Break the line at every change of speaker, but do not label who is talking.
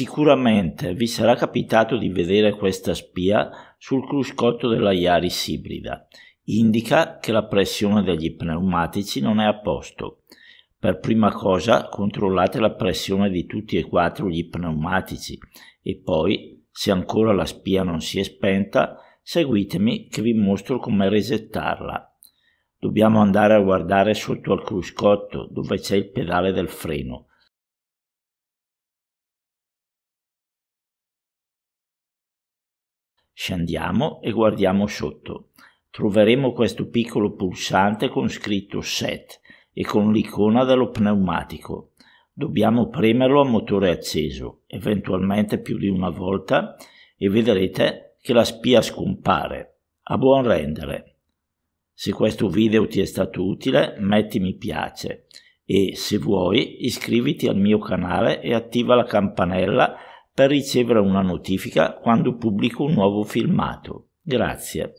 Sicuramente vi sarà capitato di vedere questa spia sul cruscotto della Iaris ibrida. Indica che la pressione degli pneumatici non è a posto. Per prima cosa controllate la pressione di tutti e quattro gli pneumatici e poi, se ancora la spia non si è spenta, seguitemi che vi mostro come resettarla. Dobbiamo
andare a guardare sotto al cruscotto dove c'è il pedale del freno Scendiamo e guardiamo sotto. Troveremo questo piccolo pulsante
con scritto set e con l'icona dello pneumatico. Dobbiamo premerlo a motore acceso, eventualmente più di una volta, e vedrete che la spia scompare. A buon rendere! Se questo video ti è stato utile, metti mi piace e se vuoi iscriviti al mio canale e attiva la campanella per ricevere una notifica quando pubblico un nuovo filmato. Grazie.